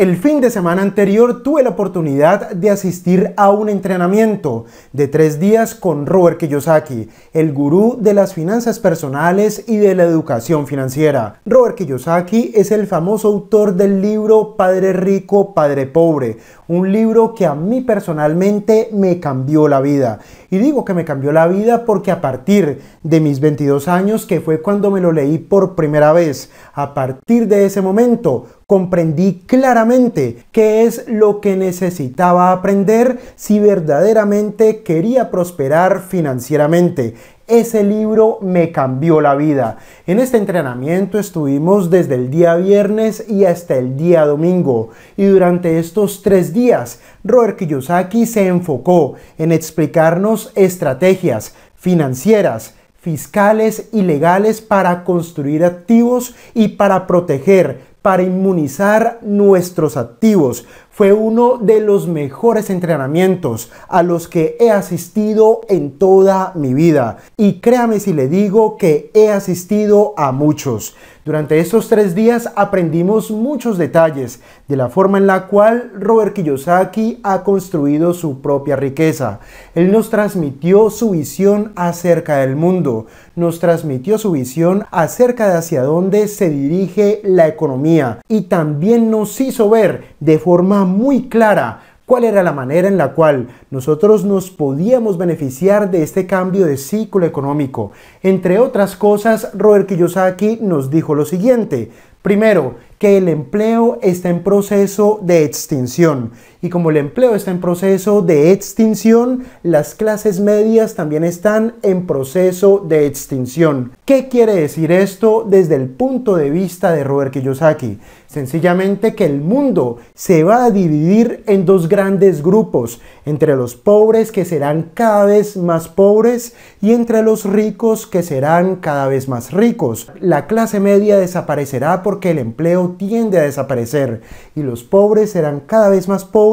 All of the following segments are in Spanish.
El fin de semana anterior tuve la oportunidad de asistir a un entrenamiento de tres días con Robert Kiyosaki, el gurú de las finanzas personales y de la educación financiera. Robert Kiyosaki es el famoso autor del libro Padre Rico, Padre Pobre, un libro que a mí personalmente me cambió la vida. Y digo que me cambió la vida porque a partir de mis 22 años, que fue cuando me lo leí por primera vez, a partir de ese momento, comprendí claramente qué es lo que necesitaba aprender si verdaderamente quería prosperar financieramente. Ese libro me cambió la vida. En este entrenamiento estuvimos desde el día viernes y hasta el día domingo. Y durante estos tres días, Robert Kiyosaki se enfocó en explicarnos estrategias financieras, fiscales y legales para construir activos y para proteger para inmunizar nuestros activos. Fue uno de los mejores entrenamientos a los que he asistido en toda mi vida. Y créame si le digo que he asistido a muchos. Durante estos tres días aprendimos muchos detalles de la forma en la cual Robert Kiyosaki ha construido su propia riqueza. Él nos transmitió su visión acerca del mundo, nos transmitió su visión acerca de hacia dónde se dirige la economía y también nos hizo ver de forma muy clara cuál era la manera en la cual nosotros nos podíamos beneficiar de este cambio de ciclo económico. Entre otras cosas, Robert Kiyosaki nos dijo lo siguiente. Primero, que el empleo está en proceso de extinción y como el empleo está en proceso de extinción, las clases medias también están en proceso de extinción. ¿Qué quiere decir esto desde el punto de vista de Robert Kiyosaki? Sencillamente que el mundo se va a dividir en dos grandes grupos, entre los pobres que serán cada vez más pobres y entre los ricos que serán cada vez más ricos. La clase media desaparecerá porque el empleo tiende a desaparecer y los pobres serán cada vez más pobres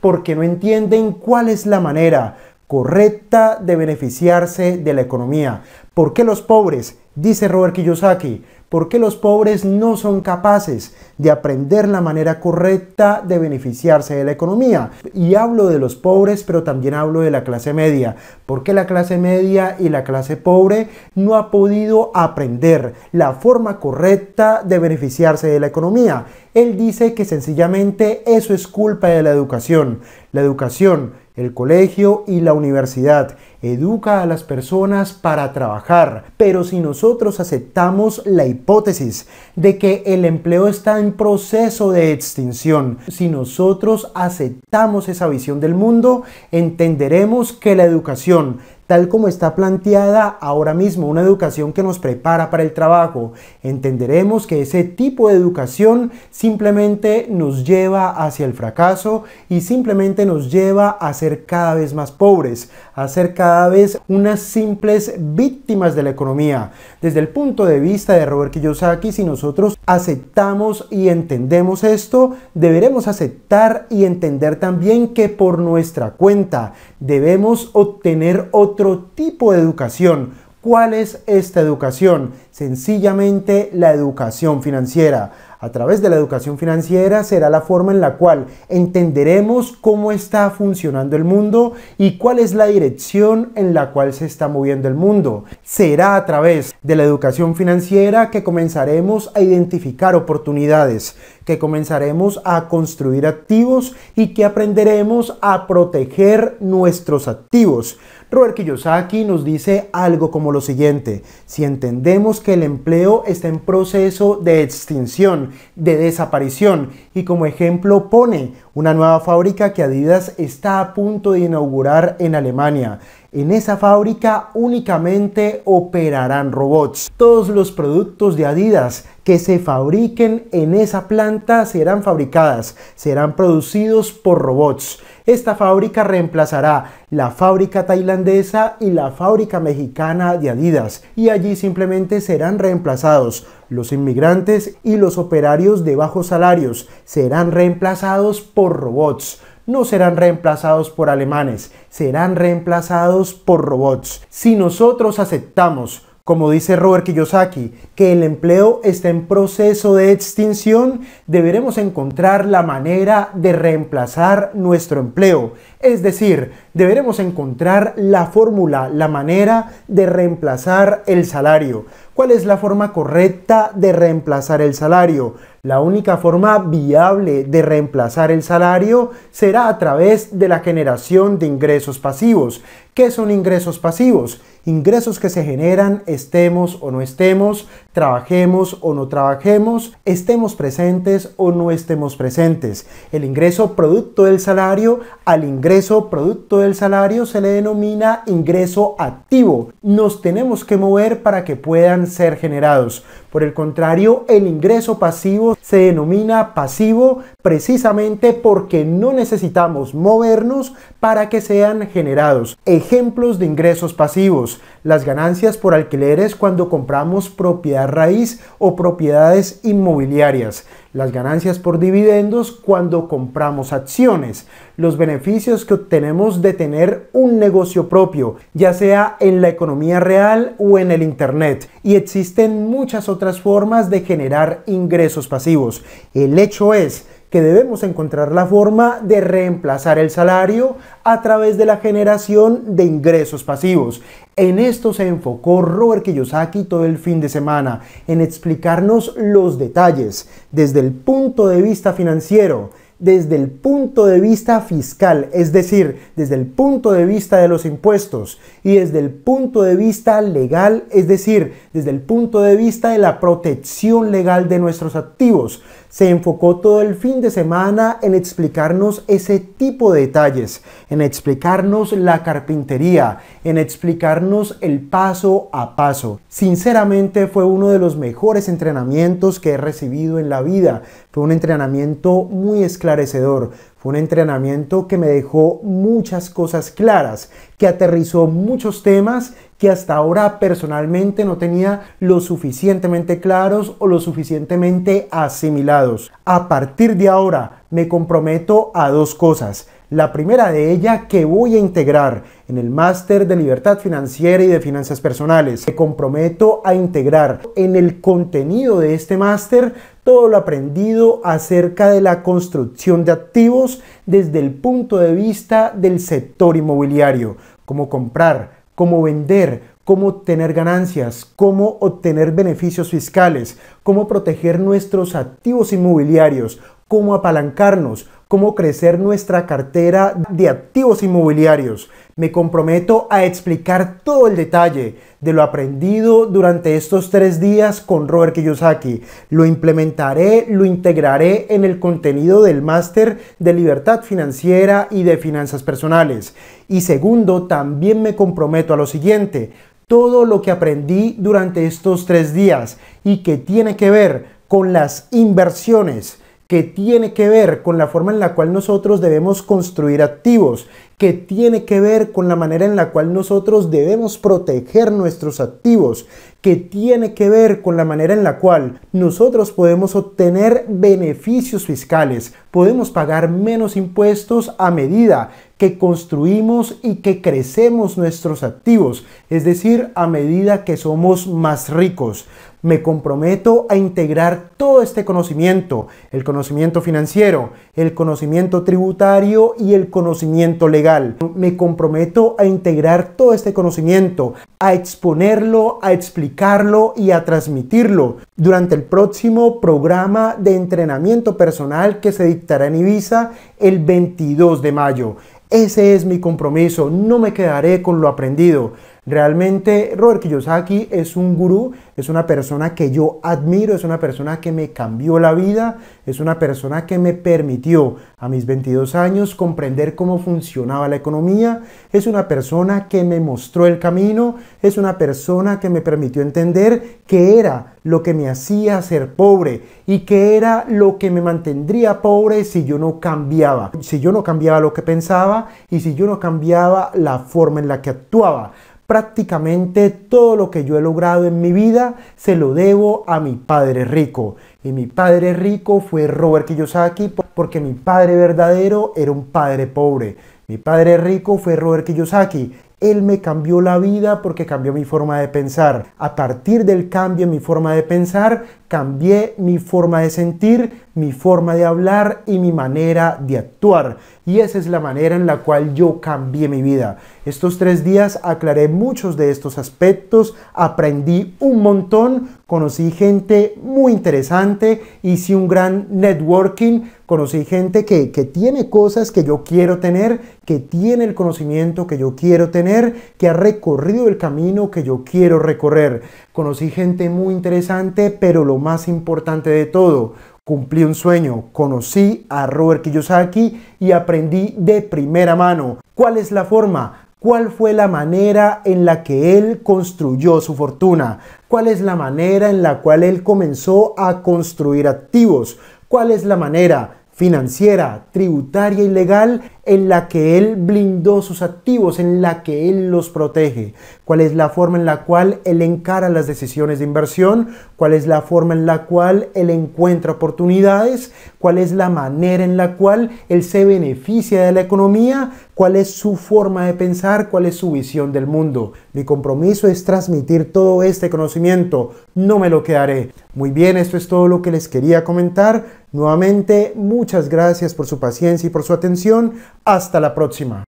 porque no entienden cuál es la manera correcta de beneficiarse de la economía. ¿Por qué los pobres? Dice Robert Kiyosaki, ¿Por qué los pobres no son capaces de aprender la manera correcta de beneficiarse de la economía. Y hablo de los pobres, pero también hablo de la clase media, ¿Por qué la clase media y la clase pobre no ha podido aprender la forma correcta de beneficiarse de la economía. Él dice que sencillamente eso es culpa de la educación. La educación, el colegio y la universidad educa a las personas para trabajar, pero si nosotros aceptamos la hipótesis de que el empleo está en proceso de extinción. Si nosotros aceptamos esa visión del mundo, entenderemos que la educación tal como está planteada ahora mismo, una educación que nos prepara para el trabajo, entenderemos que ese tipo de educación simplemente nos lleva hacia el fracaso y simplemente nos lleva a ser cada vez más pobres, a ser cada vez unas simples víctimas de la economía. Desde el punto de vista de Robert Kiyosaki, si nosotros aceptamos y entendemos esto, deberemos aceptar y entender también que por nuestra cuenta debemos obtener otro otro tipo de educación. ¿Cuál es esta educación? Sencillamente la educación financiera. A través de la educación financiera será la forma en la cual entenderemos cómo está funcionando el mundo y cuál es la dirección en la cual se está moviendo el mundo. Será a través de la educación financiera que comenzaremos a identificar oportunidades, que comenzaremos a construir activos y que aprenderemos a proteger nuestros activos. Robert Kiyosaki nos dice algo como lo siguiente, si entendemos que el empleo está en proceso de extinción, de desaparición, y como ejemplo pone una nueva fábrica que Adidas está a punto de inaugurar en Alemania, en esa fábrica únicamente operarán robots. Todos los productos de Adidas que se fabriquen en esa planta serán fabricadas, serán producidos por robots. Esta fábrica reemplazará la fábrica tailandesa y la fábrica mexicana de Adidas y allí simplemente serán reemplazados los inmigrantes y los operarios de bajos salarios serán reemplazados por robots no serán reemplazados por alemanes, serán reemplazados por robots. Si nosotros aceptamos, como dice Robert Kiyosaki, que el empleo está en proceso de extinción, deberemos encontrar la manera de reemplazar nuestro empleo. Es decir, deberemos encontrar la fórmula, la manera de reemplazar el salario. ¿Cuál es la forma correcta de reemplazar el salario? La única forma viable de reemplazar el salario será a través de la generación de ingresos pasivos. ¿Qué son ingresos pasivos? Ingresos que se generan estemos o no estemos, trabajemos o no trabajemos, estemos presentes o no estemos presentes. El ingreso producto del salario, al ingreso producto del salario se le denomina ingreso activo. Nos tenemos que mover para que puedan ser generados. Por el contrario, el ingreso pasivo se denomina pasivo precisamente porque no necesitamos movernos para que sean generados. Ejemplos de ingresos pasivos, las ganancias por alquileres cuando compramos propiedad raíz o propiedades inmobiliarias, las ganancias por dividendos cuando compramos acciones, los beneficios que obtenemos de tener un negocio propio, ya sea en la economía real o en el Internet. Y existen muchas otras formas de generar ingresos pasivos. El hecho es que debemos encontrar la forma de reemplazar el salario a través de la generación de ingresos pasivos. En esto se enfocó Robert Kiyosaki todo el fin de semana, en explicarnos los detalles desde el punto de vista financiero desde el punto de vista fiscal, es decir, desde el punto de vista de los impuestos y desde el punto de vista legal, es decir, desde el punto de vista de la protección legal de nuestros activos. Se enfocó todo el fin de semana en explicarnos ese tipo de detalles, en explicarnos la carpintería, en explicarnos el paso a paso. Sinceramente fue uno de los mejores entrenamientos que he recibido en la vida. Fue un entrenamiento muy esclavo fue un entrenamiento que me dejó muchas cosas claras, que aterrizó muchos temas que hasta ahora personalmente no tenía lo suficientemente claros o lo suficientemente asimilados. A partir de ahora me comprometo a dos cosas. La primera de ella que voy a integrar en el máster de libertad financiera y de finanzas personales. Me comprometo a integrar en el contenido de este máster todo lo aprendido acerca de la construcción de activos desde el punto de vista del sector inmobiliario, cómo comprar, cómo vender, cómo obtener ganancias, cómo obtener beneficios fiscales, cómo proteger nuestros activos inmobiliarios, cómo apalancarnos, cómo crecer nuestra cartera de activos inmobiliarios. Me comprometo a explicar todo el detalle de lo aprendido durante estos tres días con Robert Kiyosaki. Lo implementaré, lo integraré en el contenido del máster de libertad financiera y de finanzas personales. Y segundo, también me comprometo a lo siguiente, todo lo que aprendí durante estos tres días y que tiene que ver con las inversiones que tiene que ver con la forma en la cual nosotros debemos construir activos, que tiene que ver con la manera en la cual nosotros debemos proteger nuestros activos, que tiene que ver con la manera en la cual nosotros podemos obtener beneficios fiscales, podemos pagar menos impuestos a medida que construimos y que crecemos nuestros activos, es decir, a medida que somos más ricos. Me comprometo a integrar todo este conocimiento, el conocimiento financiero, el conocimiento tributario y el conocimiento legal. Me comprometo a integrar todo este conocimiento, a exponerlo, a explicarlo y a transmitirlo durante el próximo programa de entrenamiento personal que se dictará en Ibiza el 22 de mayo. Ese es mi compromiso, no me quedaré con lo aprendido. Realmente Robert Kiyosaki es un gurú, es una persona que yo admiro, es una persona que me cambió la vida, es una persona que me permitió a mis 22 años comprender cómo funcionaba la economía, es una persona que me mostró el camino, es una persona que me permitió entender qué era lo que me hacía ser pobre y qué era lo que me mantendría pobre si yo no cambiaba, si yo no cambiaba lo que pensaba y si yo no cambiaba la forma en la que actuaba. Prácticamente todo lo que yo he logrado en mi vida se lo debo a mi padre rico. Y mi padre rico fue Robert Kiyosaki porque mi padre verdadero era un padre pobre. Mi padre rico fue Robert Kiyosaki. Él me cambió la vida porque cambió mi forma de pensar. A partir del cambio en mi forma de pensar, cambié mi forma de sentir, mi forma de hablar y mi manera de actuar. Y esa es la manera en la cual yo cambié mi vida. Estos tres días aclaré muchos de estos aspectos, aprendí un montón, conocí gente muy interesante, hice un gran networking, conocí gente que, que tiene cosas que yo quiero tener, que tiene el conocimiento que yo quiero tener, que ha recorrido el camino que yo quiero recorrer. Conocí gente muy interesante, pero lo más importante de todo, cumplí un sueño, conocí a Robert Kiyosaki y aprendí de primera mano cuál es la forma, cuál fue la manera en la que él construyó su fortuna, cuál es la manera en la cual él comenzó a construir activos, cuál es la manera financiera, tributaria y legal en la que Él blindó sus activos, en la que Él los protege, cuál es la forma en la cual Él encara las decisiones de inversión, cuál es la forma en la cual Él encuentra oportunidades, cuál es la manera en la cual Él se beneficia de la economía, cuál es su forma de pensar, cuál es su visión del mundo. Mi compromiso es transmitir todo este conocimiento, no me lo quedaré. Muy bien, esto es todo lo que les quería comentar. Nuevamente, muchas gracias por su paciencia y por su atención. Hasta la próxima.